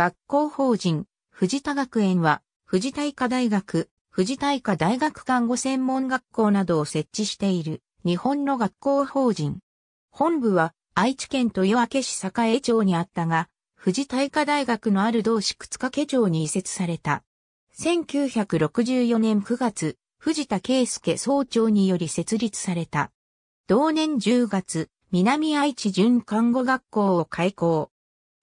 学校法人、藤田学園は、藤田医科大学、藤田医科大学看護専門学校などを設置している、日本の学校法人。本部は、愛知県豊明市栄町にあったが、藤田医科大学のある同市靴掛町に移設された。1964年9月、藤田圭介総長により設立された。同年10月、南愛知準看護学校を開校。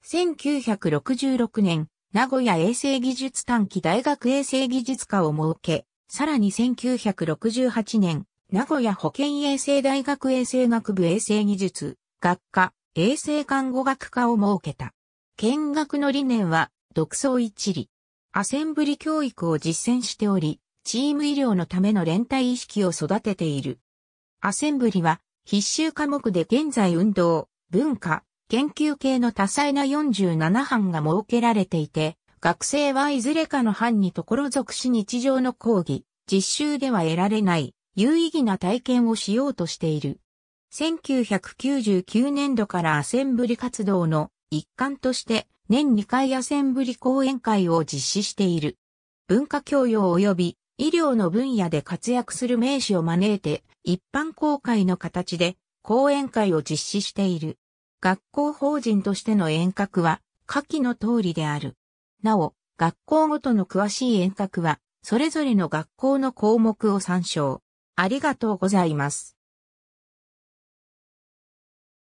1966年、名古屋衛生技術短期大学衛生技術科を設け、さらに1968年、名古屋保健衛生大学衛生学部衛生技術学科衛生看護学科を設けた。見学の理念は、独創一理。アセンブリ教育を実践しており、チーム医療のための連帯意識を育てている。アセンブリは、必修科目で現在運動、文化、研究系の多彩な47班が設けられていて、学生はいずれかの班にところ属し日常の講義、実習では得られない有意義な体験をしようとしている。1999年度からアセンブリ活動の一環として年2回アセンブリ講演会を実施している。文化教養及び医療の分野で活躍する名士を招いて一般公開の形で講演会を実施している。学校法人としての遠隔は下記の通りである。なお、学校ごとの詳しい遠隔は、それぞれの学校の項目を参照。ありがとうございます。